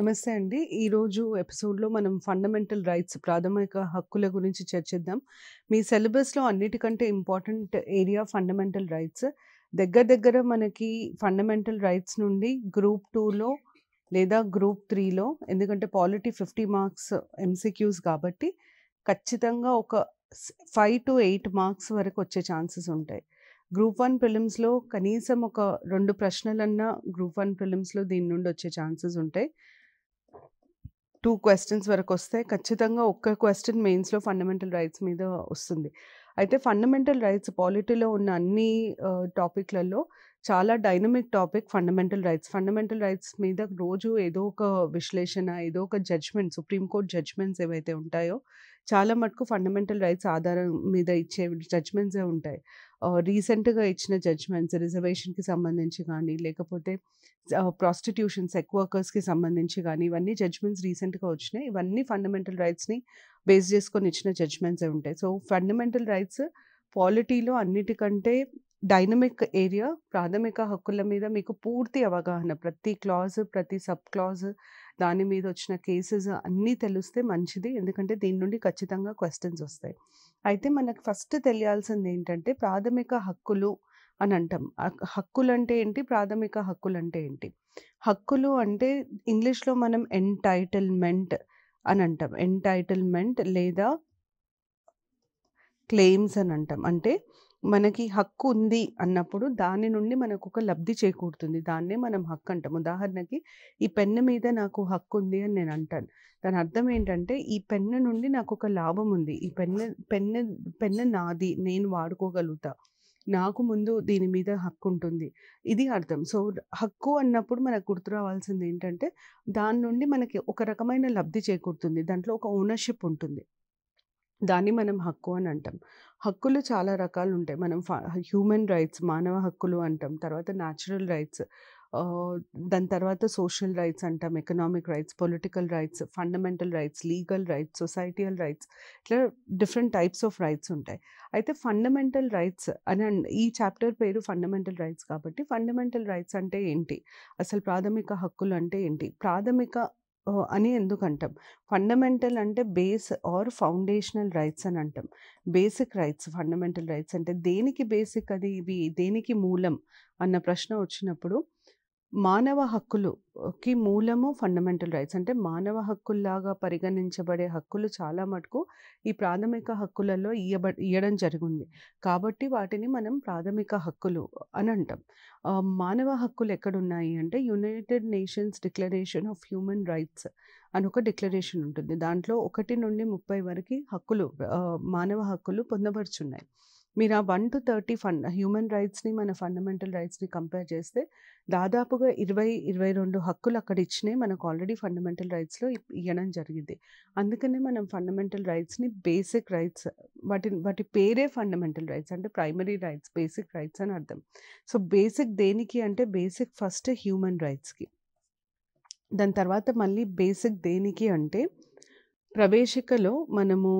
నమస్తే అండి ఈరోజు ఎపిసోడ్లో మనం ఫండమెంటల్ రైట్స్ ప్రాథమిక హక్కుల గురించి చర్చిద్దాం మీ సిలబస్లో అన్నిటికంటే ఇంపార్టెంట్ ఏరియా ఫండమెంటల్ రైట్స్ దగ్గర దగ్గర మనకి ఫండమెంటల్ రైట్స్ నుండి గ్రూప్ టూలో లేదా గ్రూప్ త్రీలో ఎందుకంటే పాలిటీ ఫిఫ్టీ మార్క్స్ ఎంసీక్యూస్ కాబట్టి ఖచ్చితంగా ఒక ఫైవ్ టు ఎయిట్ మార్క్స్ వరకు వచ్చే ఛాన్సెస్ ఉంటాయి గ్రూప్ వన్ ప్రిలిమ్స్లో కనీసం ఒక రెండు ప్రశ్నలన్నా గ్రూప్ వన్ ప్రిలిమ్స్లో దీని నుండి వచ్చే ఛాన్సెస్ ఉంటాయి టూ క్వశ్చన్స్ వరకు వస్తే ఖచ్చితంగా ఒక్క క్వశ్చన్ మెయిన్స్లో ఫండమెంటల్ రైట్స్ మీద వస్తుంది అయితే ఫండమెంటల్ రైట్స్ పాలిటీలో ఉన్న అన్ని టాపిక్లలో చాలా dynamic topic fundamental rights fundamental rights మీద రోజు ఏదో ఒక విశ్లేషణ ఏదో ఒక జడ్జ్మెంట్ సుప్రీంకోర్టు జడ్జ్మెంట్స్ ఏవైతే ఉంటాయో చాలా మటుకు ఫండమెంటల్ రైట్స్ ఆధారం మీద ఇచ్చే జడ్జ్మెంట్సే ఉంటాయి రీసెంట్గా ఇచ్చిన జడ్జ్మెంట్స్ రిజర్వేషన్కి సంబంధించి కానీ లేకపోతే ప్రాస్టిట్యూషన్ సెక్ వర్కర్స్కి సంబంధించి కానీ ఇవన్నీ జడ్జ్మెంట్స్ రీసెంట్గా వచ్చినాయి ఇవన్నీ ఫండమెంటల్ రైట్స్ని బేస్ చేసుకొని ఇచ్చిన జడ్జ్మెంట్సే ఉంటాయి సో ఫండమెంటల్ రైట్స్ పాలిటీలో అన్నిటికంటే డైనమిక్ ఏరియా ప్రాథమిక హక్కుల మీద మీకు పూర్తి అవగాహన ప్రతి క్లాజ్ ప్రతి సబ్ క్లాజ్ దాని మీద వచ్చిన కేసెస్ అన్నీ తెలిస్తే మంచిది ఎందుకంటే దీని నుండి ఖచ్చితంగా క్వశ్చన్స్ వస్తాయి అయితే మనకు ఫస్ట్ తెలియాల్సింది ఏంటంటే ప్రాథమిక హక్కులు అని అంటాం హక్కులు అంటే ఏంటి ప్రాథమిక హక్కులు అంటే ఏంటి హక్కులు అంటే ఇంగ్లీష్లో మనం ఎంటైటిల్మెంట్ అని అంటాం ఎంటైటిల్మెంట్ లేదా క్లెయిమ్స్ అని అంటాం అంటే మనకి హక్కు ఉంది అన్నప్పుడు దాని నుండి మనకు ఒక లబ్ధి చేకూరుతుంది దాన్నే మనం హక్కు అంటాం ఉదాహరణకి ఈ పెన్ను మీద నాకు హక్కు ఉంది అని నేను అంటాను దాని అర్థం ఏంటంటే ఈ పెన్ను నుండి నాకు ఒక లాభం ఉంది ఈ పెన్ను పెన్ను పెన్ను నాది నేను వాడుకోగలుగుతా నాకు ముందు దీని మీద హక్కు ఉంటుంది ఇది అర్థం సో హక్కు అన్నప్పుడు మనకు గుర్తు రావాల్సింది ఏంటంటే దాని నుండి మనకి ఒక రకమైన లబ్ధి చేకూరుతుంది దాంట్లో ఒక ఓనర్షిప్ ఉంటుంది దాన్ని మనం హక్కు అని అంటాం హక్కులు చాలా రకాలు ఉంటాయి మనం హ్యూమన్ రైట్స్ మానవ హక్కులు అంటాం తర్వాత న్యాచురల్ రైట్స్ దాని తర్వాత సోషల్ రైట్స్ అంటాం economic rights political rights fundamental rights legal rights societal rights ఇట్లా డిఫరెంట్ టైప్స్ ఆఫ్ రైట్స్ ఉంటాయి అయితే ఫండమెంటల్ రైట్స్ అని ఈ చాప్టర్ పేరు ఫండమెంటల్ రైట్స్ కాబట్టి ఫండమెంటల్ రైట్స్ అంటే ఏంటి అసలు ప్రాథమిక హక్కులు అంటే ఏంటి ప్రాథమిక అని ఎందుకు అంటాం ఫండమెంటల్ అంటే బేస్ ఆర్ ఫౌండేషనల్ రైట్స్ అని అంటాం బేసిక్ రైట్స్ ఫండమెంటల్ రైట్స్ అంటే దేనికి బేసిక్ అది ఇవి దేనికి మూలం అన్న ప్రశ్న వచ్చినప్పుడు మానవ హక్కులుకి మూలము ఫండమెంటల్ రైట్స్ అంటే మానవ హక్కుల్లాగా పరిగణించబడే హక్కులు చాలా మటుకు ఈ ప్రాథమిక హక్కులలో ఇయ్యబ ఇయ్యడం జరిగింది కాబట్టి వాటిని మనం ప్రాథమిక హక్కులు అని అంటాం మానవ హక్కులు ఎక్కడున్నాయి అంటే United Nations declaration of human rights అని ఒక డిక్లరేషన్ ఉంటుంది దాంట్లో ఒకటి నుండి ముప్పై వరకు హక్కులు మానవ హక్కులు పొందబరుచున్నాయి మీరు ఆ one to thirty fund human రైట్స్ని మన ఫండమెంటల్ రైట్స్ని కంపేర్ చేస్తే దాదాపుగా ఇరవై ఇరవై రెండు హక్కులు అక్కడ ఇచ్చినాయి మనకు ఆల్రెడీ ఫండమెంటల్ రైట్స్లో ఇవ్వడం జరిగింది అందుకనే మనం ఫండమెంటల్ రైట్స్ని బేసిక్ రైట్స్ వాటి వాటి పేరే ఫండమెంటల్ రైట్స్ అంటే ప్రైమరీ రైట్స్ బేసిక్ రైట్స్ అని అర్థం సో బేసిక్ దేనికి అంటే బేసిక్ ఫస్ట్ హ్యూమన్ రైట్స్కి దాని తర్వాత మళ్ళీ బేసిక్ దేనికి అంటే ప్రవేశికలో మనము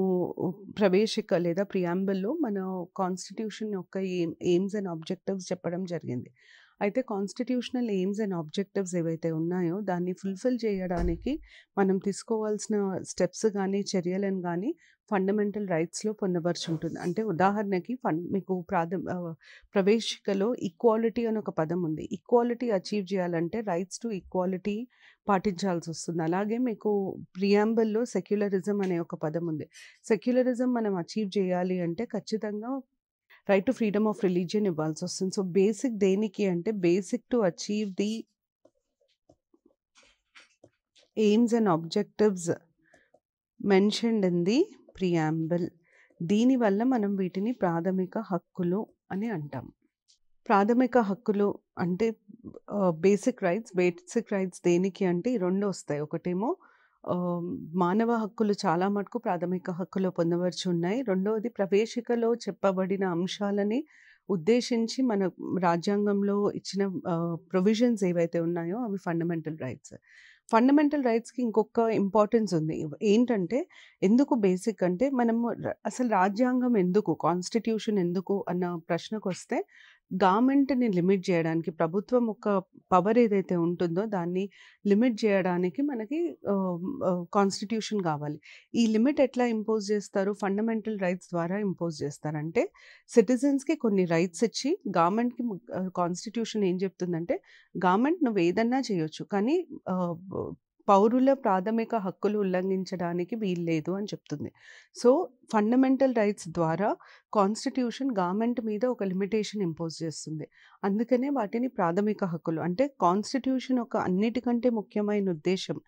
ప్రవేశిక లేదా ప్రియాంబల్లో మన కాన్స్టిట్యూషన్ యొక్క ఎయిమ్ ఎయిమ్స్ అండ్ ఆబ్జెక్టివ్స్ చెప్పడం జరిగింది అయితే కాన్స్టిట్యూషనల్ ఎయిమ్స్ అండ్ ఆబ్జెక్టివ్స్ ఏవైతే ఉన్నాయో దాన్ని ఫుల్ఫిల్ చేయడానికి మనం తీసుకోవాల్సిన స్టెప్స్ కానీ చర్యలను కానీ ఫండమెంటల్ రైట్స్లో ఉంటుంది అంటే ఉదాహరణకి ఫండ్ మీకు ప్రాథమ ప్రవేశికలో ఈక్వాలిటీ అని ఒక పదం ఉంది ఈక్వాలిటీ అచీవ్ చేయాలంటే రైట్స్ టు ఈక్వాలిటీ పాటించాల్సి వస్తుంది అలాగే మీకు ప్రియాంబల్లో సెక్యులరిజం అనే ఒక పదం ఉంది సెక్యులరిజం మనం అచీవ్ చేయాలి అంటే ఖచ్చితంగా right to freedom of religion ఇవ్వాల్సి వస్తుంది సో బేసిక్ దేనికి అంటే basic to achieve the aims and objectives mentioned in the preamble దీనివల్ల మనం వీటిని ప్రాథమిక హక్కులు అని అంటాం ప్రాథమిక హక్కులు అంటే బేసిక్ రైట్స్ బేసిక్ రైట్స్ దేనికి అంటే రెండు వస్తాయి ఒకటేమో మానవ హక్కులు చాలా మటుకు ప్రాథమిక హక్కులు పొందవచ్చు ఉన్నాయి రెండవది ప్రవేశికలో చెప్పబడిన అంశాలని ఉద్దేశించి మన రాజ్యాంగంలో ఇచ్చిన ప్రొవిజన్స్ ఏవైతే ఉన్నాయో అవి ఫండమెంటల్ రైట్స్ ఫండమెంటల్ రైట్స్కి ఇంకొక ఇంపార్టెన్స్ ఉంది ఏంటంటే ఎందుకు బేసిక్ అంటే మనము అసలు రాజ్యాంగం ఎందుకు కాన్స్టిట్యూషన్ ఎందుకు అన్న ప్రశ్నకు వస్తే గవర్నమెంట్ని లిమిట్ చేయడానికి ప్రభుత్వం ఒక పవర్ ఏదైతే ఉంటుందో దాన్ని లిమిట్ చేయడానికి మనకి కాన్స్టిట్యూషన్ కావాలి ఈ లిమిట్ ఎట్లా ఇంపోజ్ చేస్తారు ఫండమెంటల్ రైట్స్ ద్వారా ఇంపోజ్ చేస్తారంటే సిటిజన్స్కి కొన్ని రైట్స్ ఇచ్చి గవర్నమెంట్కి కాన్స్టిట్యూషన్ ఏం చెప్తుందంటే గవర్నమెంట్ నువ్వు ఏదన్నా చేయొచ్చు కానీ పౌరుల ప్రాథమిక హక్కులు ఉల్లంఘించడానికి వీల్లేదు అని చెప్తుంది సో ఫండమెంటల్ రైట్స్ ద్వారా కాన్స్టిట్యూషన్ గవర్నమెంట్ మీద ఒక లిమిటేషన్ ఇంపోజ్ చేస్తుంది అందుకనే వాటిని ప్రాథమిక హక్కులు అంటే కాన్స్టిట్యూషన్ ఒక అన్నిటికంటే ముఖ్యమైన ఉద్దేశం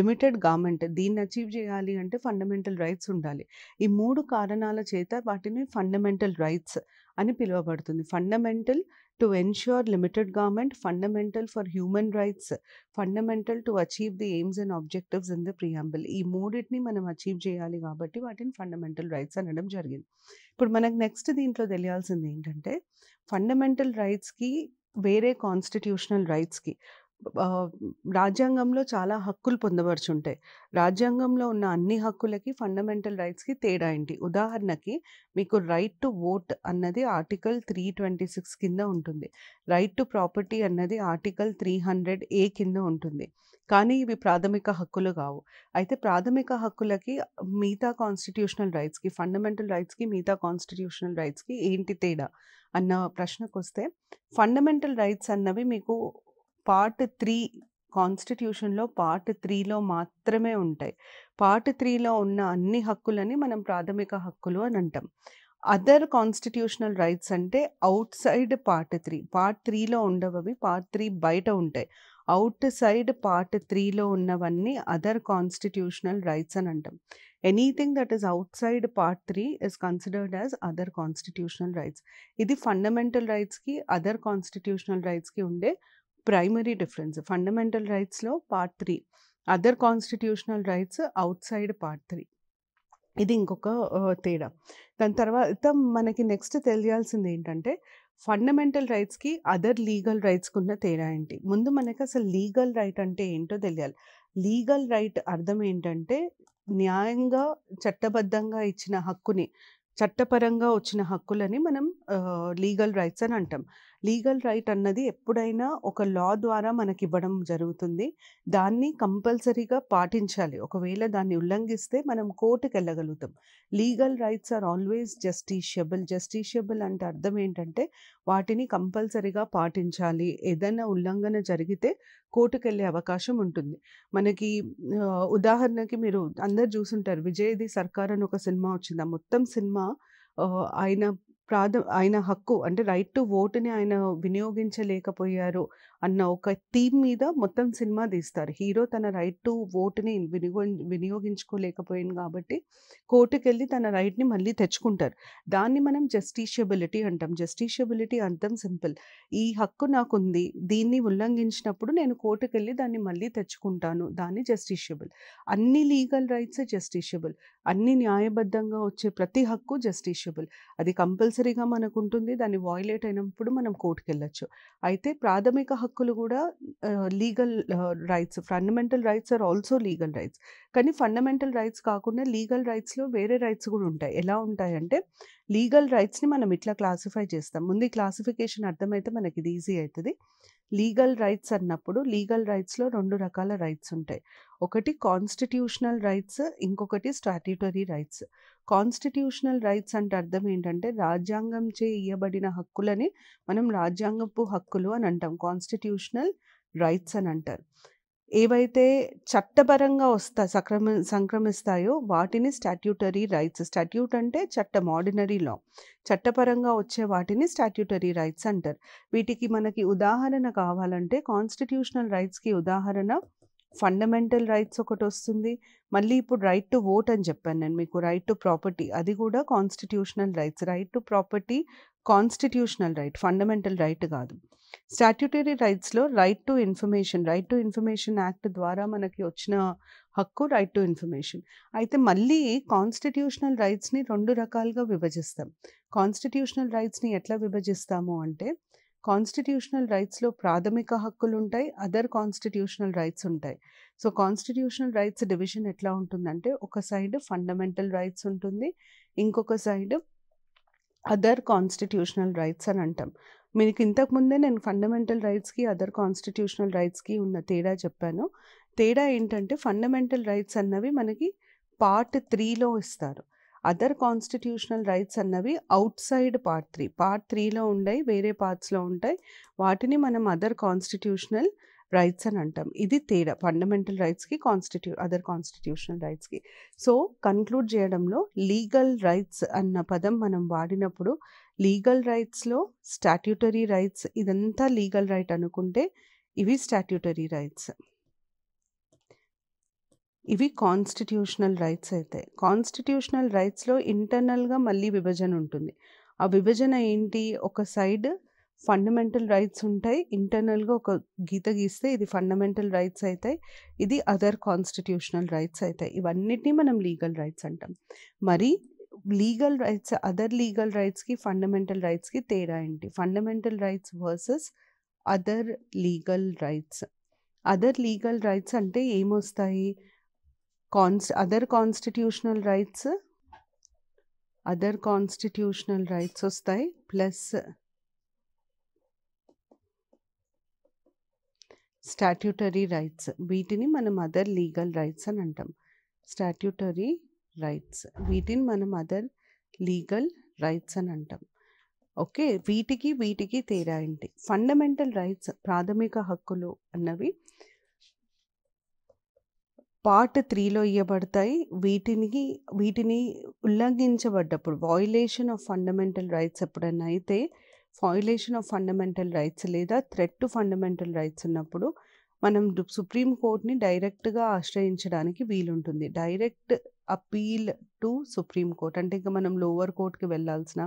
లిమిటెడ్ గవర్నమెంట్ దీన్ని అచీవ్ చేయాలి అంటే ఫండమెంటల్ రైట్స్ ఉండాలి ఈ మూడు కారణాల చేత వాటిని ఫండమెంటల్ రైట్స్ అని పిలువబడుతుంది fundamental to ensure limited government fundamental for human rights fundamental to achieve the aims and objectives in the preamble ఈ మూడింటిని మనం అచీవ్ చేయాలి కాబట్టి వాటిని ఫండమెంటల్ రైట్స్ అనడం జరిగింది ఇప్పుడు మనకు నెక్స్ట్ దీంట్లో తెలియాల్సింది ఏంటంటే ఫండమెంటల్ రైట్స్కి వేరే కాన్స్టిట్యూషనల్ రైట్స్కి రాజ్యాంగంలో చాలా హక్కులు పొందబరుచుంటాయి రాజ్యాంగంలో ఉన్న అన్ని హక్కులకి ఫండమెంటల్ రైట్స్కి తేడా ఏంటి ఉదాహరణకి మీకు రైట్ టు ఓట్ అన్నది ఆర్టికల్ త్రీ ట్వంటీ సిక్స్ కింద ఉంటుంది రైట్ టు ప్రాపర్టీ అన్నది ఆర్టికల్ త్రీ హండ్రెడ్ ఏ కింద ఉంటుంది కానీ ఇవి ప్రాథమిక హక్కులు కావు అయితే ప్రాథమిక హక్కులకి మిగతా కాన్స్టిట్యూషనల్ రైట్స్కి ఫండమెంటల్ రైట్స్కి మిగతా కాన్స్టిట్యూషనల్ రైట్స్కి ఏంటి తేడా అన్న ప్రశ్నకు వస్తే ఫండమెంటల్ రైట్స్ అన్నవి మీకు పార్ట్ త్రీ కాన్స్టిట్యూషన్లో పార్ట్ త్రీలో మాత్రమే ఉంటాయి పార్ట్ త్రీలో ఉన్న అన్ని హక్కులని మనం ప్రాథమిక హక్కులు అని అంటాం అదర్ కాన్స్టిట్యూషనల్ రైట్స్ అంటే outside part three part త్రీలో ఉండవవి పార్ట్ త్రీ బయట ఉంటాయి అవుట్ సైడ్ పార్ట్ త్రీలో ఉన్నవన్నీ అదర్ కాన్స్టిట్యూషనల్ రైట్స్ అని అంటాం anything that is outside part three is considered as other constitutional rights ఇది ఫండమెంటల్ రైట్స్కి అదర్ కాన్స్టిట్యూషనల్ రైట్స్కి ఉండే ప్రైమరీ డిఫరెన్స్ ఫండమెంటల్ రైట్స్లో part three other constitutional rights outside part three ఇది ఇంకొక తేడా దాని తర్వాత మనకి నెక్స్ట్ తెలియాల్సింది ఏంటంటే ఫండమెంటల్ రైట్స్కి అదర్ లీగల్ రైట్స్కి ఉన్న తేడా ఏంటి ముందు మనకి అసలు లీగల్ రైట్ అంటే ఏంటో తెలియాలి లీగల్ రైట్ అర్థం ఏంటంటే న్యాయంగా చట్టబద్ధంగా ఇచ్చిన హక్కుని చట్టపరంగా వచ్చిన హక్కులని మనం లీగల్ రైట్స్ అని అంటాం లీగల్ రైట్ అన్నది ఎప్పుడైనా ఒక లా ద్వారా మనకి ఇవ్వడం జరుగుతుంది దాన్ని కంపల్సరీగా పాటించాలి ఒకవేళ దాన్ని ఉల్లంఘిస్తే మనం కోర్టుకు వెళ్ళగలుగుతాం legal rights are always justiciable justiciable అంటే అర్థం ఏంటంటే వాటిని కంపల్సరీగా పాటించాలి ఏదైనా ఉల్లంఘన జరిగితే కోర్టుకు వెళ్ళే అవకాశం ఉంటుంది మనకి ఉదాహరణకి మీరు అందరు చూసుంటారు విజయది సర్కార్ అని ఒక సినిమా వచ్చింది ఆ మొత్తం సినిమా ఆయన ప్రాధ ఆయన హక్కు అంటే రైట్ టు ఓటుని ఆయన వినియోగించలేకపోయారు అన్న ఒక థీమ్ మీద మొత్తం సినిమా తీస్తారు హీరో తన రైట్ టు ఓటుని వినియో వినియోగించుకోలేకపోయింది కాబట్టి కోర్టుకు వెళ్ళి తన రైట్ని మళ్ళీ తెచ్చుకుంటారు దాన్ని మనం జస్టిషియబిలిటీ అంటాం జస్టిషియబిలిటీ అర్థం సింపుల్ ఈ హక్కు నాకుంది దీన్ని ఉల్లంఘించినప్పుడు నేను కోర్టుకు వెళ్ళి దాన్ని మళ్ళీ తెచ్చుకుంటాను దాన్ని జస్టిషియబుల్ అన్ని లీగల్ రైట్స్ జస్టిషియబుల్ అన్ని న్యాయబద్ధంగా వచ్చే ప్రతి హక్కు జస్టిషియబుల్ అది కంపల్సరీగా మనకు ఉంటుంది దాన్ని వాయిలేట్ అయినప్పుడు మనం కోర్టుకు వెళ్ళచ్చు అయితే ప్రాథమిక హక్కు హక్కులు కూడా legal rights fundamental rights are also legal rights కానీ ఫండమెంటల్ రైట్స్ కాకుండా లీగల్ రైట్స్లో వేరే రైట్స్ కూడా ఉంటాయి ఎలా ఉంటాయంటే లీగల్ రైట్స్ని మనం ఇట్లా క్లాసిఫై చేస్తాం ముందు క్లాసిఫికేషన్ అర్థమైతే మనకి ఇది ఈజీ అవుతుంది లీగల్ రైట్స్ అన్నప్పుడు లీగల్ రైట్స్లో రెండు రకాల రైట్స్ ఉంటాయి ఒకటి కాన్స్టిట్యూషనల్ రైట్స్ ఇంకొకటి స్టాట్యుటరీ రైట్స్ కాన్స్టిట్యూషనల్ రైట్స్ అంటే అర్థం ఏంటంటే చే ఇయ్యబడిన హక్కులని మనం రాజ్యాంగపు హక్కులు అని అంటాం కాన్స్టిట్యూషనల్ రైట్స్ అని అంటారు ఏవైతే చట్టపరంగా వస్తా సక్రమ సంక్రమిస్తాయో వాటిని స్టాట్యూటరీ రైట్స్ స్టాట్యూట్ అంటే చట్టం ఆర్డినరీ లా చట్టపరంగా వచ్చే వాటిని స్టాట్యూటరీ రైట్స్ అంటారు వీటికి మనకి ఉదాహరణ కావాలంటే కాన్స్టిట్యూషనల్ రైట్స్కి ఉదాహరణ ఫండమెంటల్ రైట్స్ ఒకటి వస్తుంది మళ్ళీ ఇప్పుడు రైట్ టు ఓట్ అని చెప్పాను నేను మీకు రైట్ టు ప్రాపర్టీ అది కూడా constitutional rights right to property constitutional right fundamental right కాదు స్టాట్యుటరీ రైట్స్లో right to information right to information act ద్వారా మనకి వచ్చిన హక్కు రైట్ టు ఇన్ఫర్మేషన్ అయితే మళ్ళీ కాన్స్టిట్యూషనల్ రైట్స్ని రెండు రకాలుగా విభజిస్తాం కాన్స్టిట్యూషనల్ రైట్స్ని ఎట్లా విభజిస్తాము అంటే కాన్స్టిట్యూషనల్ రైట్స్లో ప్రాథమిక హక్కులు ఉంటాయి అదర్ కాన్స్టిట్యూషనల్ రైట్స్ ఉంటాయి సో కాన్స్టిట్యూషనల్ రైట్స్ డివిజన్ ఎట్లా ఉంటుందంటే ఒక సైడ్ ఫండమెంటల్ రైట్స్ ఉంటుంది ఇంకొక సైడ్ అదర్ కాన్స్టిట్యూషనల్ రైట్స్ అని అంటాం మీకు ఇంతకుముందే నేను ఫండమెంటల్ రైట్స్కి అదర్ కాన్స్టిట్యూషనల్ రైట్స్కి ఉన్న తేడా చెప్పాను తేడా ఏంటంటే ఫండమెంటల్ రైట్స్ అన్నవి మనకి పార్ట్ త్రీలో ఇస్తారు అదర్ కాన్స్టిట్యూషనల్ రైట్స్ అన్నవి outside part three part త్రీలో ఉండయి వేరే పార్ట్స్లో ఉంటాయి వాటిని మనం అదర్ కాన్స్టిట్యూషనల్ రైట్స్ అని అంటాం ఇది తేడా ఫండమెంటల్ రైట్స్కి కాన్స్టిట్యూ అదర్ కాన్స్టిట్యూషనల్ రైట్స్కి సో కన్క్లూడ్ చేయడంలో లీగల్ రైట్స్ అన్న పదం మనం వాడినప్పుడు లీగల్ రైట్స్లో స్టాట్యూటరీ రైట్స్ ఇదంతా లీగల్ రైట్ అనుకుంటే ఇవి స్టాట్యూటరీ రైట్స్ ఇవి కాన్స్టిట్యూషనల్ రైట్స్ అయితే కాన్స్టిట్యూషనల్ రైట్స్లో ఇంటర్నల్గా మళ్ళీ విభజన ఉంటుంది ఆ విభజన ఏంటి ఒక సైడ్ ఫండమెంటల్ రైట్స్ ఉంటాయి ఇంటర్నల్గా ఒక గీత గీస్తే ఇది ఫండమెంటల్ రైట్స్ అవుతాయి ఇది అదర్ కాన్స్టిట్యూషనల్ రైట్స్ అవుతాయి ఇవన్నిటినీ మనం లీగల్ రైట్స్ అంటాం మరి లీగల్ రైట్స్ అదర్ లీగల్ రైట్స్కి ఫండమెంటల్ రైట్స్కి తేడా ఏంటి fundamental rights versus other legal rights other legal rights అంటే ఏమొస్తాయి కాన్స్ other constitutional rights other constitutional rights వస్తాయి ప్లస్ స్టాట్యూటరీ రైట్స్ వీటిని మనం అదర్ లీగల్ రైట్స్ అని అంటాం స్టాట్యూటరీ రైట్స్ వీటిని మనం అదర్ లీగల్ రైట్స్ అని అంటాం ఓకే వీటికి వీటికి తేడా ఏంటి ఫండమెంటల్ రైట్స్ ప్రాథమిక హక్కులు అన్నవి పార్ట్ త్రీలో ఇవ్వబడతాయి వీటిని వీటిని ఉల్లంఘించబడ్డప్పుడు వాయిలేషన్ ఆఫ్ ఫండమెంటల్ రైట్స్ ఎప్పుడైనా అయితే వాయిలేషన్ ఆఫ్ ఫండమెంటల్ రైట్స్ లేదా థ్రెట్ టు ఫండమెంటల్ రైట్స్ ఉన్నప్పుడు మనం సుప్రీం కోర్ట్ని డైరెక్ట్గా ఆశ్రయించడానికి వీలుంటుంది direct appeal to supreme court అంటే ఇంకా మనం లోవర్ కోర్ట్కి వెళ్ళాల్సిన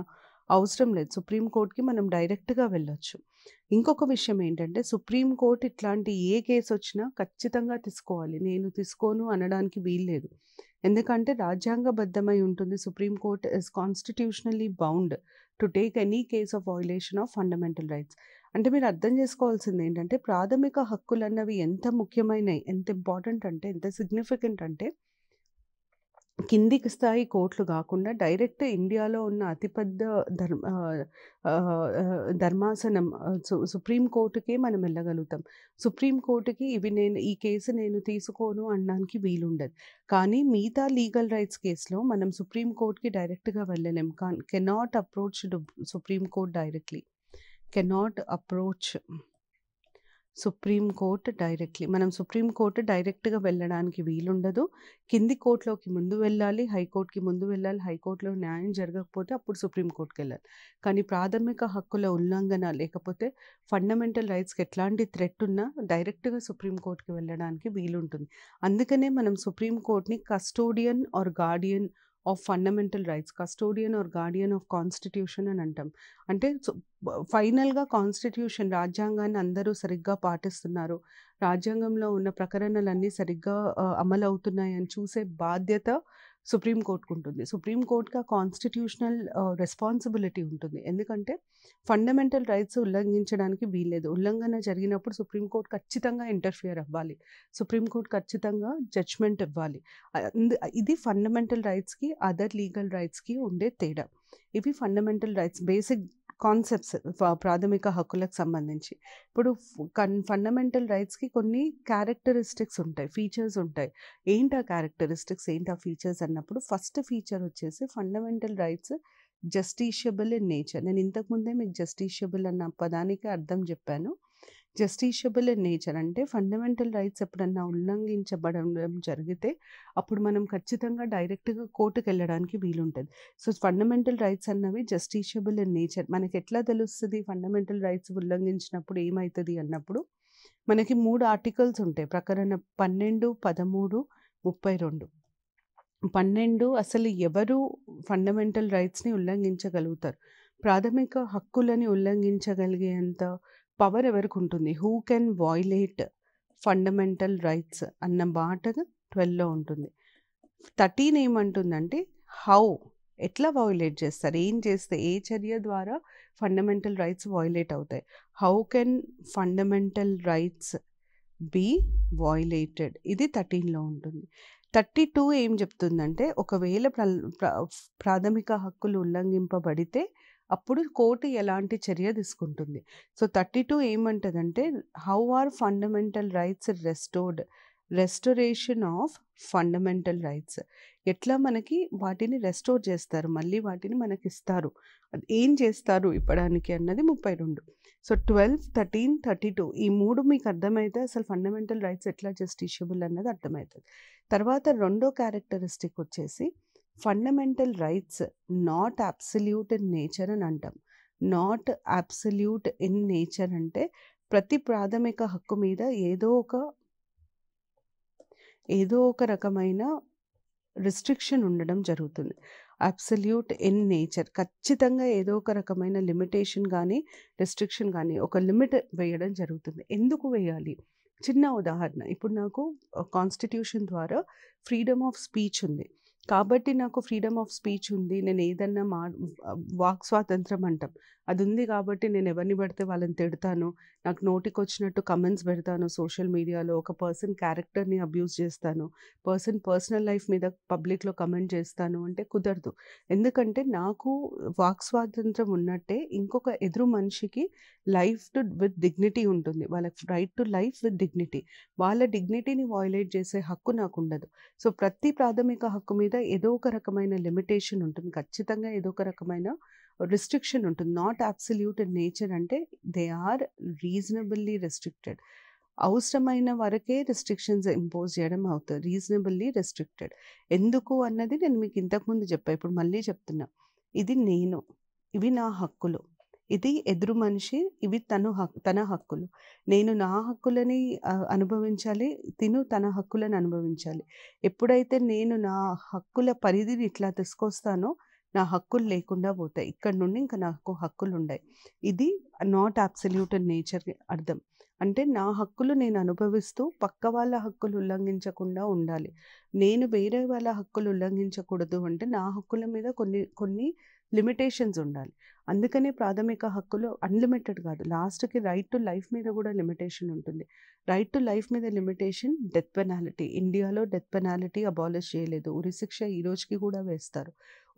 అవసరం లేదు సుప్రీంకోర్టుకి మనం డైరెక్ట్గా వెళ్ళొచ్చు ఇంకొక విషయం ఏంటంటే సుప్రీంకోర్టు ఇట్లాంటి ఏ కేసు వచ్చినా ఖచ్చితంగా తీసుకోవాలి నేను తీసుకోను అనడానికి వీల్లేదు ఎందుకంటే రాజ్యాంగబద్ధమై ఉంటుంది supreme court is constitutionally bound to take any case of violation of fundamental rights అంటే మీరు అర్థం చేసుకోవాల్సింది ఏంటంటే ప్రాథమిక హక్కులు అన్నవి ఎంత ముఖ్యమైనవి ఎంత ఇంపార్టెంట్ అంటే ఎంత సిగ్నిఫికెంట్ అంటే కిందికి స్థాయి కోట్లు కాకుండా డైరెక్ట్ ఇండియాలో ఉన్న అతిపెద్ద ధర్మ ధర్మాసనం సుప్రీంకోర్టుకే మనం వెళ్ళగలుగుతాం సుప్రీంకోర్టుకి ఇవి నేను ఈ కేసు నేను తీసుకోను అనడానికి వీలుండదు కానీ మిగతా లీగల్ రైట్స్ కేసులో మనం సుప్రీంకోర్టుకి డైరెక్ట్గా వెళ్ళలేం కా cannot approach supreme court directly cannot approach supreme directly మనం సుప్రీం కోర్టు డైరెక్ట్గా వెళ్ళడానికి వీలుండదు కింది కోర్టులోకి ముందు వెళ్ళాలి హైకోర్టుకి ముందు వెళ్ళాలి హైకోర్టులో న్యాయం జరగకపోతే అప్పుడు సుప్రీం వెళ్ళాలి కానీ ప్రాథమిక హక్కుల ఉల్లంఘన లేకపోతే ఫండమెంటల్ రైట్స్కి ఎట్లాంటి థ్రెట్ ఉన్నా డైరెక్ట్గా సుప్రీం వెళ్ళడానికి వీలుంటుంది అందుకనే మనం supreme custodian or guardian of fundamental rights custodian or guardian of constitution అని అంటాం అంటే ఫైనల్గా కాన్స్టిట్యూషన్ రాజ్యాంగాన్ని అందరూ సరిగ్గా పాటిస్తున్నారు రాజ్యాంగంలో ఉన్న ప్రకరణలన్నీ సరిగ్గా అమలు అవుతున్నాయని చూసే బాధ్యత సుప్రీంకోర్టుకు ఉంటుంది సుప్రీంకోర్టుకి ఆ కాన్స్టిట్యూషనల్ రెస్పాన్సిబిలిటీ ఉంటుంది ఎందుకంటే ఫండమెంటల్ రైట్స్ ఉల్లంఘించడానికి వీల్లేదు ఉల్లంఘన జరిగినప్పుడు సుప్రీంకోర్టు ఖచ్చితంగా ఇంటర్ఫియర్ అవ్వాలి సుప్రీంకోర్టు ఖచ్చితంగా జడ్జ్మెంట్ ఇవ్వాలి ఇది ఫండమెంటల్ రైట్స్కి అదర్ లీగల్ రైట్స్కి ఉండే తేడా ఇవి ఫండమెంటల్ రైట్స్ బేసిక్ కాన్సెప్ట్స్ ప్రాథమిక హక్కులకు సంబంధించి ఇప్పుడు కన్ ఫండమెంటల్ రైట్స్కి కొన్ని క్యారెక్టరిస్టిక్స్ ఉంటాయి ఫీచర్స్ ఉంటాయి ఏంటి ఆ క్యారెక్టరిస్టిక్స్ ఏంటి ఆ ఫీచర్స్ అన్నప్పుడు ఫస్ట్ ఫీచర్ వచ్చేసి fundamental rights justiciable in nature నేను ఇంతకుముందే మీకు జస్టిషియబుల్ అన్న పదానికి అర్థం చెప్పాను జస్టిషబుల్ ఇన్ నేచర్ అంటే ఫండమెంటల్ రైట్స్ ఎప్పుడన్నా ఉల్లంఘించబడడం జరిగితే అప్పుడు మనం ఖచ్చితంగా డైరెక్ట్గా కోర్టుకు వెళ్ళడానికి వీలుంటుంది సో ఫండమెంటల్ రైట్స్ అన్నవి జస్టిషబుల్ ఇన్ నేచర్ మనకి ఎట్లా తెలుస్తుంది ఫండమెంటల్ రైట్స్ ఉల్లంఘించినప్పుడు ఏమవుతుంది అన్నప్పుడు మనకి మూడు ఆర్టికల్స్ ఉంటాయి ప్రకరణ పన్నెండు పదమూడు ముప్పై రెండు పన్నెండు అసలు ఎవరు ఫండమెంటల్ రైట్స్ని ఉల్లంఘించగలుగుతారు ప్రాథమిక హక్కులని ఉల్లంఘించగలిగేంత పవర్ ఎవరికి ఉంటుంది who can violate fundamental rights అన్న మాట ట్వెల్వ్లో ఉంటుంది థర్టీన్ ఏమంటుందంటే హౌ ఎట్లా వాయిలేట్ చేస్తారు ఏం చేస్తే ఏ చర్య ద్వారా ఫండమెంటల్ రైట్స్ వాయిలేట్ అవుతాయి how can fundamental rights be violated ఇది థర్టీన్లో ఉంటుంది థర్టీ టూ ఏం చెప్తుందంటే ఒకవేళ ప్రాథమిక హక్కులు ఉల్లంఘింపబడితే అప్పుడు కోర్టు ఎలాంటి చర్య తీసుకుంటుంది సో థర్టీ టూ ఏమంటుందంటే how are fundamental rights restored restoration of fundamental rights ఎట్లా మనకి వాటిని రెస్టోర్ చేస్తారు మళ్ళీ వాటిని మనకి ఇస్తారు ఏం చేస్తారు ఇవ్వడానికి అన్నది ముప్పై రెండు so twelve thirteen thirty two ఈ మూడు మీకు అర్థమైతే అసలు ఫండమెంటల్ రైట్స్ ఎట్లా జస్టిషియబుల్ అన్నది అర్థమవుతుంది తర్వాత రెండో క్యారెక్టరిస్టిక్ వచ్చేసి fundamental rights not absolute in nature అని అంటాం నాట్ అబ్సల్యూట్ ఇన్ నేచర్ అంటే ప్రతి ప్రాథమిక హక్కు మీద ఏదో ఒక ఏదో ఒక రకమైన రిస్ట్రిక్షన్ ఉండడం జరుగుతుంది అబ్సల్యూట్ ఇన్ నేచర్ ఖచ్చితంగా ఏదో ఒక రకమైన లిమిటేషన్ కానీ రిస్ట్రిక్షన్ కానీ ఒక లిమిట్ వేయడం జరుగుతుంది ఎందుకు వేయాలి చిన్న ఉదాహరణ ఇప్పుడు నాకు కాన్స్టిట్యూషన్ ద్వారా ఫ్రీడమ్ ఆఫ్ స్పీచ్ ఉంది కాబట్టి నాకు ఫ్రీడమ్ ఆఫ్ స్పీచ్ ఉంది నేను ఏదన్నా మా వాక్ స్వాతంత్రం అంటాం అది ఉంది కాబట్టి నేను ఎవరిని పడితే వాళ్ళని తిడతాను నాకు నోటికి వచ్చినట్టు కమెంట్స్ పెడతాను సోషల్ మీడియాలో ఒక పర్సన్ క్యారెక్టర్ని అబ్యూస్ చేస్తాను పర్సన్ పర్సనల్ లైఫ్ మీద పబ్లిక్లో కమెంట్ చేస్తాను అంటే కుదరదు ఎందుకంటే నాకు వాక్ స్వాతంత్రం ఉన్నట్టే ఇంకొక ఎదురు మనిషికి లైఫ్ టు విత్ డిగ్నిటీ ఉంటుంది వాళ్ళకి right to life with dignity వాళ్ళ డిగ్నిటీని వాయిలేట్ చేసే హక్కు నాకు ఉండదు సో ప్రతి ప్రాథమిక హక్కు మీద మీద ఏదో ఒక రకమైన లిమిటేషన్ ఉంటుంది ఖచ్చితంగా ఏదో ఒక రకమైన రిస్ట్రిక్షన్ ఉంటుంది నాట్ అబ్సల్యూట్ ఇన్ నేచర్ అంటే దే ఆర్ రీజనబుల్లీ రెస్ట్రిక్టెడ్ అవసరమైన వరకే రెస్ట్రిక్షన్స్ ఇంపోజ్ చేయడం అవుతుంది రీజనబుల్లీ రెస్ట్రిక్టెడ్ ఎందుకు అన్నది నేను మీకు ఇంతకుముందు చెప్పా ఇప్పుడు మళ్ళీ చెప్తున్నా ఇది నేను ఇవి నా హక్కులు ఇది ఎదురు మనిషి ఇవి తను హక్ తన హక్కులు నేను నా హక్కులని అనుభవించాలి తిను తన హక్కులను అనుభవించాలి ఎప్పుడైతే నేను నా హక్కుల పరిధిని ఇట్లా తీసుకొస్తానో నా హక్కులు లేకుండా పోతాయి ఇక్కడ నుండి ఇంకా నాకు హక్కులు ఉండయి ఇది నాట్ అబ్సల్యూట్ నేచర్ అర్థం అంటే నా హక్కులు నేను అనుభవిస్తూ పక్క వాళ్ళ హక్కులు ఉల్లంఘించకుండా ఉండాలి నేను వేరే వాళ్ళ హక్కులు ఉల్లంఘించకూడదు అంటే నా హక్కుల మీద కొన్ని కొన్ని లిమిటేషన్స్ ఉండాలి అందుకనే ప్రాథమిక హక్కులు అన్లిమిటెడ్ కాదు లాస్ట్కి రైట్ టు లైఫ్ మీద కూడా లిమిటేషన్ ఉంటుంది రైట్ టు లైఫ్ మీద లిమిటేషన్ డెత్ పెనాలిటీ ఇండియాలో డెత్ పెనాలిటీ అబాలిష్ చేయలేదు ఉరిశిక్ష ఈ రోజుకి కూడా వేస్తారు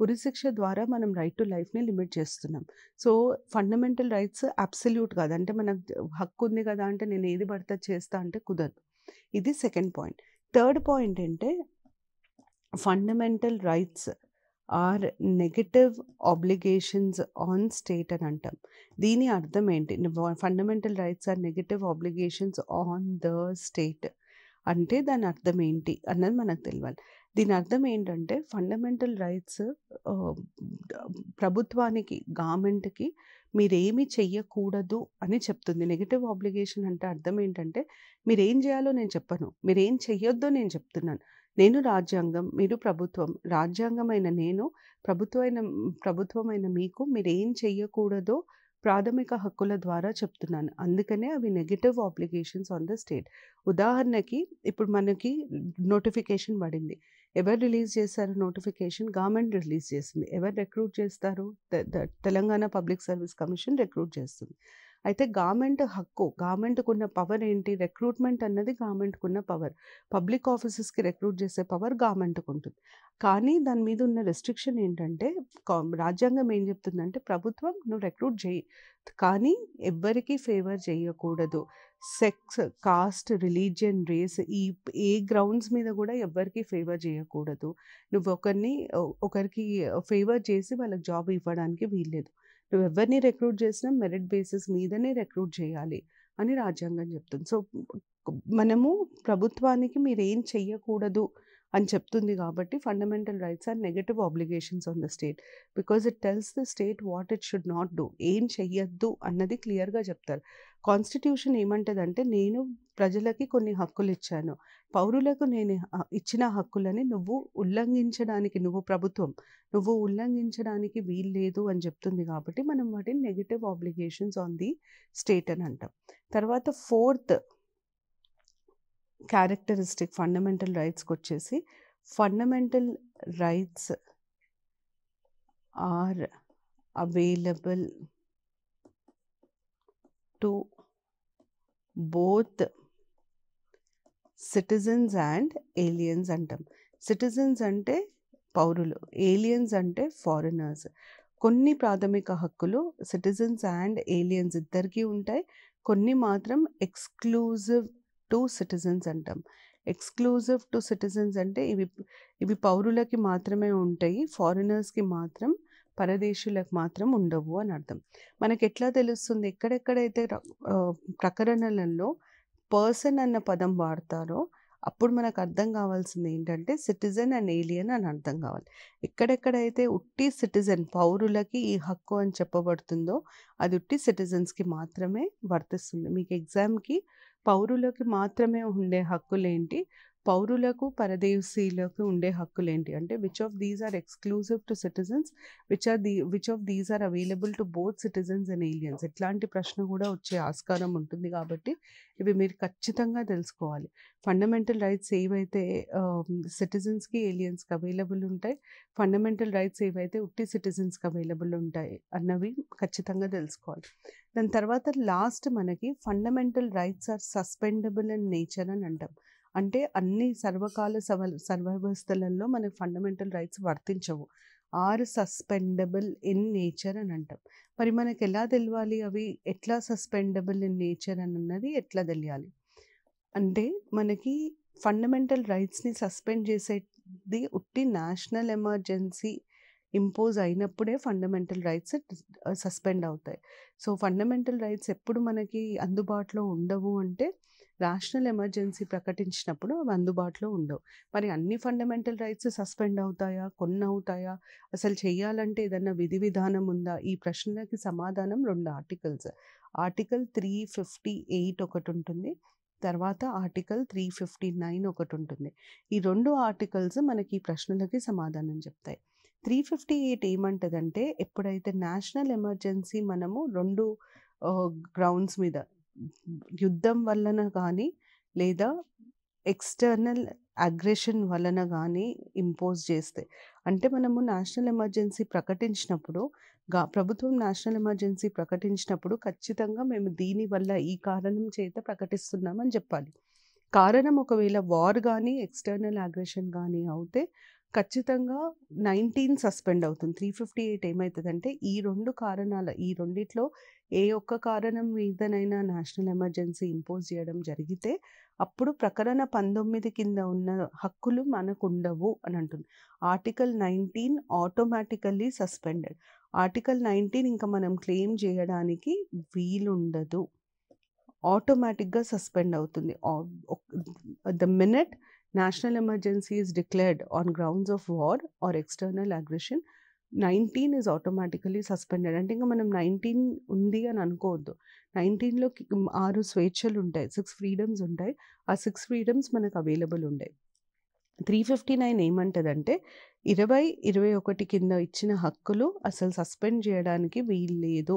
ఉరిశిక్ష ద్వారా మనం రైట్ టు లైఫ్ని లిమిట్ చేస్తున్నాం సో ఫండమెంటల్ రైట్స్ అబ్సల్యూట్ కాదు అంటే మనకు హక్కు ఉంది కదా అంటే నేను ఏది పడితే చేస్తా అంటే కుదరదు ఇది సెకండ్ పాయింట్ థర్డ్ పాయింట్ అంటే fundamental rights are negative obligations on state అని అంటాం దీని అర్థం ఏంటి fundamental rights are negative obligations on the state అంటే దాని అర్థం ఏంటి అన్నది మనకు తెలియాలి దీని అర్థం ఏంటంటే ఫండమెంటల్ రైట్స్ ప్రభుత్వానికి గవర్నమెంట్కి మీరేమి చెయ్యకూడదు అని చెప్తుంది నెగిటివ్ ఆబ్లిగేషన్ అంటే అర్థం ఏంటంటే మీరేం చేయాలో నేను చెప్పను మీరేం చెయ్యొద్దో నేను చెప్తున్నాను నేను రాజ్యాంగం మీరు ప్రభుత్వం రాజ్యాంగమైన నేను ప్రభుత్వమైన ప్రభుత్వమైన మీకు మీరు ఏం చెయ్యకూడదో ప్రాథమిక హక్కుల ద్వారా చెప్తున్నాను అందుకనే అవి negative obligations on the state ఉదాహరణకి ఇప్పుడు మనకి నోటిఫికేషన్ పడింది ఎవరు రిలీజ్ చేశారు నోటిఫికేషన్ గవర్నమెంట్ రిలీజ్ చేసింది ఎవరు రిక్రూట్ చేస్తారు Telangana public service commission recruit చేస్తుంది అయితే గవర్నమెంట్ హక్కు గవర్నమెంట్కు ఉన్న పవర్ ఏంటి రిక్రూట్మెంట్ అన్నది గవర్నమెంట్కు ఉన్న పవర్ పబ్లిక్ ఆఫీసెస్కి రిక్రూట్ చేసే పవర్ గవర్నమెంట్కు ఉంటుంది కానీ దాని మీద ఉన్న రెస్ట్రిక్షన్ ఏంటంటే రాజ్యాంగం ఏం చెప్తుందంటే ప్రభుత్వం నువ్వు రిక్రూట్ చేయి కానీ ఎవ్వరికీ ఫేవర్ చేయకూడదు సెక్స్ కాస్ట్ రిలీజియన్ రేస్ ఈ ఏ గ్రౌండ్స్ మీద కూడా ఎవ్వరికి ఫేవర్ చేయకూడదు నువ్వు ఒకరిని ఒకరికి ఫేవర్ చేసి వాళ్ళకి జాబ్ ఇవ్వడానికి వీల్లేదు నువ్వు ఎవరిని రిక్రూట్ చేసినా మెరిట్ బేసిస్ మీదనే రిక్రూట్ చేయాలి అని రాజ్యాంగం చెప్తుంది సో మనము ప్రభుత్వానికి మీరు ఏం చెయ్యకూడదు అని చెప్తుంది కాబట్టి fundamental rights are negative obligations on the state because it tells the state what it should not do ఏం చెయ్యొద్దు అన్నది క్లియర్గా చెప్తారు కాన్స్టిట్యూషన్ ఏమంటుందంటే నేను ప్రజలకి కొన్ని హక్కులు ఇచ్చాను పౌరులకు నేను ఇచ్చిన హక్కులని నువ్వు ఉల్లంఘించడానికి నువ్వు ప్రభుత్వం నువ్వు ఉల్లంఘించడానికి వీల్లేదు అని చెప్తుంది కాబట్టి మనం వాటిని negative obligations on the state అని అంటాం తర్వాత ఫోర్త్ క్యారెక్టరిస్టిక్ ఫండమెంటల్ రైట్స్కి వచ్చేసి fundamental rights are available to both citizens and aliens అంటాం సిటిజన్స్ అంటే పౌరులు ఏలియన్స్ అంటే ఫారినర్స్ కొన్ని ప్రాథమిక హక్కులు సిటిజన్స్ అండ్ ఏలియన్స్ ఇద్దరికీ ఉంటాయి కొన్ని మాత్రం ఎక్స్క్లూజివ్ టు సిటిజన్స్ అంటాం ఎక్స్క్లూజివ్ టు సిటిజన్స్ అంటే ఇవి ఇవి పౌరులకి మాత్రమే ఉంటాయి ఫారినర్స్కి మాత్రం పరదేశులకు మాత్రం ఉండవు అని అర్థం మనకి ఎట్లా తెలుస్తుంది ఎక్కడెక్కడైతే ప్రకరణలలో పర్సన్ అన్న పదం వాడతారో అప్పుడు మనకు అర్థం కావాల్సింది ఏంటంటే సిటిజన్ అండ్ ఏలియన్ అని అర్థం కావాలి ఎక్కడెక్కడైతే ఉట్టి సిటిజన్ పౌరులకి ఈ హక్కు అని చెప్పబడుతుందో అది ఉట్టి సిటిజన్స్కి మాత్రమే వర్తిస్తుంది మీకు ఎగ్జామ్కి పౌరులకి మాత్రమే ఉండే హక్కులేంటి పౌరులకు పరదేశీలకు ఉండే హక్కులు ఏంటి అంటే which of these are exclusive to citizens which are the which of these are available to both citizens and aliens ఇట్లాంటి ప్రశ్న కూడా వచ్చే ఆస్కారం ఉంటుంది కాబట్టి ఇవి మీరు ఖచ్చితంగా తెలుసుకోవాలి ఫండమెంటల్ రైట్స్ ఏవైతే సిటిజన్స్కి ఏలియన్స్కి అవైలబుల్ ఉంటాయి ఫండమెంటల్ రైట్స్ ఏవైతే ఉట్టి సిటిజన్స్కి అవైలబుల్ ఉంటాయి అన్నవి ఖచ్చితంగా తెలుసుకోవాలి దాని తర్వాత లాస్ట్ మనకి fundamental rights are suspendable in nature అని అంటాం అంటే అన్ని సర్వకాల సవ సర్వవ్యవస్థలలో మనకి ఫండమెంటల్ రైట్స్ వర్తించవు ఆర్ సస్పెండబుల్ ఇన్ నేచర్ అని అంటాం మరి మనకు ఎలా తెలియాలి అవి ఎట్లా సస్పెండబుల్ ఇన్ నేచర్ అని అన్నది ఎట్లా తెలియాలి అంటే మనకి ఫండమెంటల్ రైట్స్ని సస్పెండ్ చేసేది ఉట్టి నేషనల్ ఎమర్జెన్సీ ఇంపోజ్ అయినప్పుడే ఫండమెంటల్ రైట్స్ సస్పెండ్ అవుతాయి సో ఫండమెంటల్ రైట్స్ ఎప్పుడు మనకి అందుబాటులో ఉండవు అంటే నేషనల్ ఎమర్జెన్సీ ప్రకటించినప్పుడు అవి అందుబాటులో ఉండవు మరి అన్ని ఫండమెంటల్ రైట్స్ సస్పెండ్ అవుతాయా కొన్న అవుతాయా అసలు చేయాలంటే ఏదన్నా విధి విధానం ఉందా ఈ ప్రశ్నలకి సమాధానం రెండు articles article three fifty eight ఒకటి ఉంటుంది తర్వాత ఆర్టికల్ త్రీ ఫిఫ్టీ నైన్ ఒకటి ఉంటుంది ఈ రెండు ఆర్టికల్స్ మనకి ఈ ప్రశ్నలకి సమాధానం చెప్తాయి త్రీ ఫిఫ్టీ ఎయిట్ ఏమంటుందంటే ఎప్పుడైతే నేషనల్ ఎమర్జెన్సీ మనము రెండు గ్రౌండ్స్ మీద యుద్ధం వలన కానీ లేదా ఎక్స్టర్నల్ అగ్రెషన్ వలన కానీ ఇంపోజ్ చేస్తే అంటే మనము నేషనల్ ఎమర్జెన్సీ ప్రకటించినప్పుడు గా ప్రభుత్వం నేషనల్ ఎమర్జెన్సీ ప్రకటించినప్పుడు ఖచ్చితంగా మేము దీనివల్ల ఈ కారణం చేత ప్రకటిస్తున్నామని చెప్పాలి కారణం ఒకవేళ వార్ కానీ ఎక్స్టర్నల్ అగ్రెషన్ కానీ అవుతే ఖచ్చితంగా నైన్టీన్ సస్పెండ్ అవుతుంది త్రీ ఫిఫ్టీ ఎయిట్ ఏమవుతుందంటే ఈ రెండు కారణాల ఈ రెండిట్లో ఏ ఒక్క కారణం మీదనైనా నేషనల్ ఎమర్జెన్సీ ఇంపోజ్ చేయడం జరిగితే అప్పుడు ప్రకరణ పంతొమ్మిది కింద ఉన్న హక్కులు మనకు ఉండవు అని అంటుంది article nineteen automatically suspended article nineteen ఇంకా మనం క్లెయిమ్ చేయడానికి వీలుండదు ఆటోమేటిక్గా సస్పెండ్ అవుతుంది the minute national emergency is declared on grounds of war or external aggression nineteen is automatically suspended అంటే ఇంకా మనం నైన్టీన్ ఉంది అని అనుకోవద్దు నైన్టీన్లో ఆరు స్వేచ్ఛలు ఉంటాయి సిక్స్ ఫ్రీడమ్స్ ఉంటాయి ఆ సిక్స్ ఫ్రీడమ్స్ మనకు అవైలబుల్ ఉంటాయి త్రీ ఫిఫ్టీ నైన్ ఏమంటుందంటే ఇరవై ఇరవై ఒకటి కింద ఇచ్చిన హక్కులు అసలు సస్పెండ్ చేయడానికి వీలు లేదు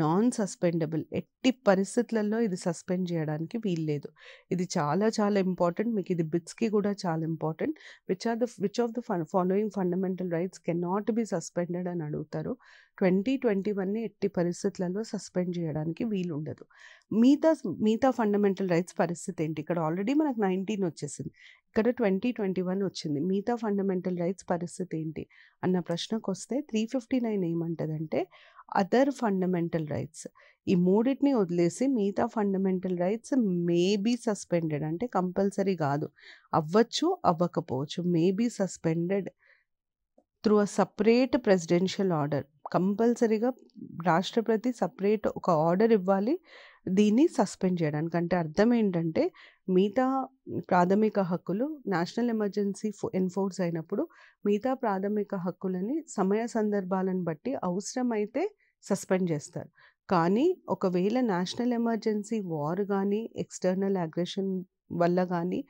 నాన్ సస్పెండబుల్ ఎట్టి పరిస్థితులలో ఇది సస్పెండ్ చేయడానికి వీల్లేదు ఇది చాలా చాలా ఇంపార్టెంట్ మీకు ఇది బిట్స్కి కూడా చాలా important which are the which of the following fundamental rights cannot be suspended అని అడుగుతారు ట్వంటీ ట్వంటీ వన్ని ఎట్టి పరిస్థితులలో సస్పెండ్ చేయడానికి వీలుండదు మిగతా మిగతా ఫండమెంటల్ రైట్స్ పరిస్థితి ఏంటి ఇక్కడ ఆల్రెడీ మనకు నైన్టీన్ వచ్చేసింది ఇక్కడ ట్వంటీ ట్వంటీ వన్ వచ్చింది మిగతా ఫండమెంటల్ రైట్స్ పరిస్థితి ఏంటి అన్న ప్రశ్నకు వస్తే త్రీ ఫిఫ్టీ నైన్ ఏమంటుందంటే అదర్ ఫండమెంటల్ రైట్స్ ఈ మూడింటిని వదిలేసి మిగతా ఫండమెంటల్ రైట్స్ మేబీ సస్పెండెడ్ అంటే కంపల్సరీ కాదు అవ్వచ్చు అవ్వకపోవచ్చు maybe suspended through a separate presidential order కంపల్సరీగా రాష్ట్రపతి సపరేట్ ఒక ఆర్డర్ ఇవ్వాలి దీన్ని సస్పెండ్ చేయడానికి అంటే అర్థం ఏంటంటే మిగతా ప్రాథమిక హక్కులు నేషనల్ ఎమర్జెన్సీ ఎన్ఫోర్స్ అయినప్పుడు మిగతా ప్రాథమిక హక్కులని సమయ సందర్భాలను బట్టి అవసరమైతే సస్పెండ్ చేస్తారు కానీ ఒకవేళ నేషనల్ ఎమర్జెన్సీ వార్ కానీ ఎక్స్టర్నల్ అగ్రెషన్ వల్ల కానీ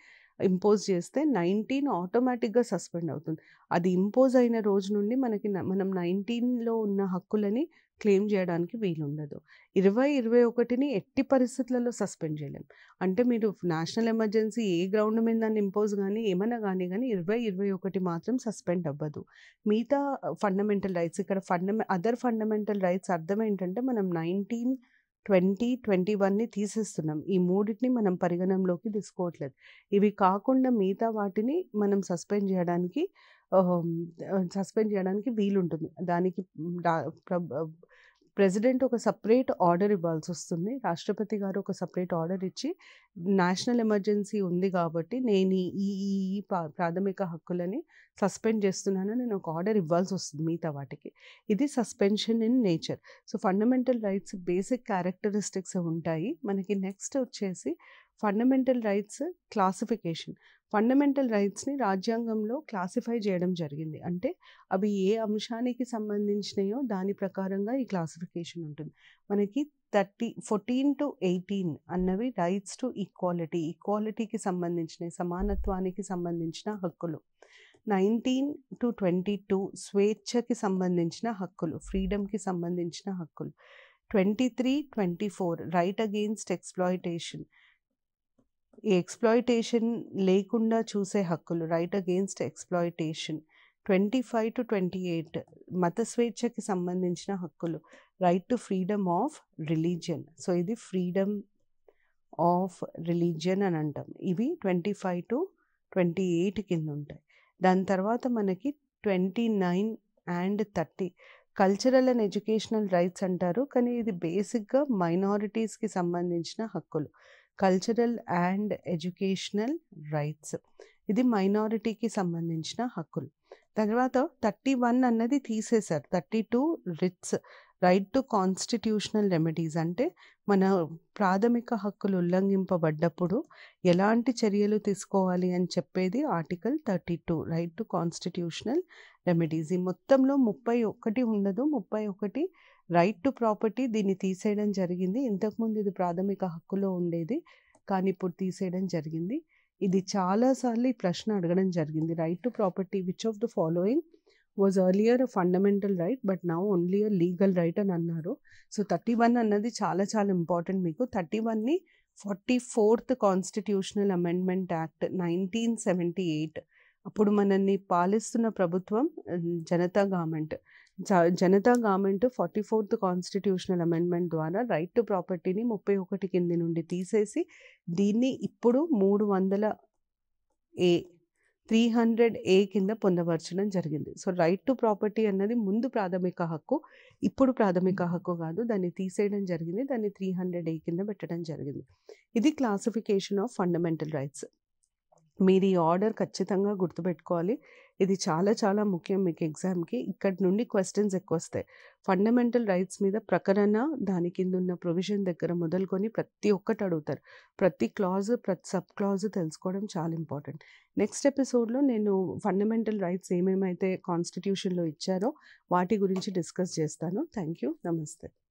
ఇంపోజ్ చేస్తే నైన్టీన్ ఆటోమేటిక్గా సస్పెండ్ అవుతుంది అది ఇంపోజ్ అయిన రోజు నుండి మనకి మనం నైన్టీన్లో ఉన్న హక్కులని క్లెయిమ్ చేయడానికి వీలుండదు ఇరవై ఇరవై ఒకటిని ఎట్టి పరిస్థితులలో సస్పెండ్ చేయలేం అంటే మీరు నేషనల్ ఎమర్జెన్సీ ఏ గ్రౌండ్ మీద దాన్ని ఇంపోజ్ కానీ ఏమైనా కానీ కానీ ఇరవై ఇరవై ఒకటి మాత్రం సస్పెండ్ అవ్వదు మిగతా ఫండమెంటల్ రైట్స్ ఇక్కడ ఫండమె అదర్ ఫండమెంటల్ రైట్స్ అర్థం ఏంటంటే మనం నైన్టీన్ ట్వంటీ ట్వంటీ వన్ని తీసేస్తున్నాం ఈ మూడింటిని మనం పరిగణంలోకి తీసుకోవట్లేదు ఇవి కాకుండా మిగతా వాటిని మనం సస్పెండ్ చేయడానికి సస్పెండ్ చేయడానికి వీలుంటుంది దానికి ప్రెసిడెంట్ ఒక సపరేట్ ఆర్డర్ ఇవ్వాల్సి వస్తుంది రాష్ట్రపతి గారు ఒక సపరేట్ ఆర్డర్ ఇచ్చి నేషనల్ ఎమర్జెన్సీ ఉంది కాబట్టి నేను ఈ ఈ ప్రాథమిక హక్కులని సస్పెండ్ చేస్తున్నాను నేను ఒక ఆర్డర్ ఇవ్వాల్సి వస్తుంది మిగతా వాటికి ఇది suspension in nature so fundamental rights basic characteristics ఉంటాయి మనకి నెక్స్ట్ వచ్చేసి ఫండమెంటల్ రైట్స్ క్లాసిఫికేషన్ ఫండమెంటల్ రైట్స్ని రాజ్యాంగంలో క్లాసిఫై చేయడం జరిగింది అంటే అవి ఏ అంశానికి సంబంధించినయో దాని ప్రకారంగా ఈ క్లాసిఫికేషన్ ఉంటుంది మనకి థర్టీ ఫోర్టీన్ టు ఎయిటీన్ అన్నవి రైట్స్ టు ఈక్వాలిటీ ఈక్వాలిటీకి సంబంధించిన సమానత్వానికి సంబంధించిన హక్కులు నైన్టీన్ టు ట్వంటీ టూ స్వేచ్ఛకి సంబంధించిన హక్కులు ఫ్రీడమ్కి సంబంధించిన హక్కులు twenty three twenty four right against exploitation ఈ ఎక్స్ప్లాయిటేషన్ లేకుండా చూసే హక్కులు right against exploitation twenty five to twenty eight మత స్వేచ్ఛకి సంబంధించిన హక్కులు right to freedom of religion so ఇది ఫ్రీడమ్ ఆఫ్ రిలీజియన్ అని అంటాం ఇవి twenty five to twenty eight కింద ఉంటాయి దాని తర్వాత మనకి twenty nine and thirty cultural and educational rights అంటారు కానీ ఇది బేసిక్గా మైనారిటీస్కి సంబంధించిన హక్కులు కల్చరల్ అండ్ ఎడ్యుకేషనల్ రైట్స్ ఇది మైనారిటీకి సంబంధించిన హక్కులు తర్వాత థర్టీ వన్ అన్నది తీసేశారు thirty two writs right to constitutional remedies అంటే మన ప్రాథమిక హక్కులు ఉల్లంఘింపబడ్డప్పుడు ఎలాంటి చర్యలు తీసుకోవాలి అని చెప్పేది article thirty two right to constitutional remedies ఈ మొత్తంలో ముప్పై ఒకటి ఉండదు ముప్పై ఒకటి రైట్ టు ప్రాపర్టీ దీన్ని తీసేయడం జరిగింది ఇంతకుముందు ఇది ప్రాథమిక హక్కులో ఉండేది కానీ ఇప్పుడు తీసేయడం జరిగింది ఇది చాలాసార్లు ఈ ప్రశ్న అడగడం జరిగింది right to property which of the following was earlier fundamental right but now only legal right అని అన్నారు సో థర్టీ వన్ అన్నది చాలా చాలా ఇంపార్టెంట్ మీకు థర్టీ వన్ని forty fourth constitutional amendment act nineteen seventy eight అప్పుడు మనల్ని పాలిస్తున్న ప్రభుత్వం Janata government Janata government forty fourth constitutional amendment ద్వారా రైట్ టు ప్రాపర్టీని ముప్పై ఒకటి కింద నుండి తీసేసి దీన్ని ఇప్పుడు మూడు వందల ఏ త్రీ హండ్రెడ్ ఏ కింద పొందవరచడం జరిగింది సో రైట్ టు ప్రాపర్టీ అన్నది ముందు ప్రాథమిక హక్కు ఇప్పుడు ప్రాథమిక హక్కు కాదు దాన్ని తీసేయడం జరిగింది దాన్ని త్రీ హండ్రెడ్ ఏ కింద పెట్టడం జరిగింది ఇది క్లాసిఫికేషన్ ఆఫ్ ఫండమెంటల్ రైట్స్ మీరు ఈ ఆర్డర్ ఖచ్చితంగా గుర్తుపెట్టుకోవాలి ఇది చాలా చాలా ముఖ్యం మీకు ఎగ్జామ్కి ఇక్కడ నుండి క్వశ్చన్స్ ఎక్కువ వస్తాయి ఫండమెంటల్ రైట్స్ మీద ప్రకరణ దాని కింద ఉన్న ప్రొవిజన్ దగ్గర మొదలుకొని ప్రతి ఒక్కటి అడుగుతారు ప్రతి క్లాజ్ ప్రతి సబ్ క్లాజ్ తెలుసుకోవడం చాలా ఇంపార్టెంట్ నెక్స్ట్ ఎపిసోడ్లో నేను ఫండమెంటల్ రైట్స్ ఏమేమైతే కాన్స్టిట్యూషన్లో ఇచ్చారో వాటి గురించి డిస్కస్ చేస్తాను థ్యాంక్ యూ నమస్తే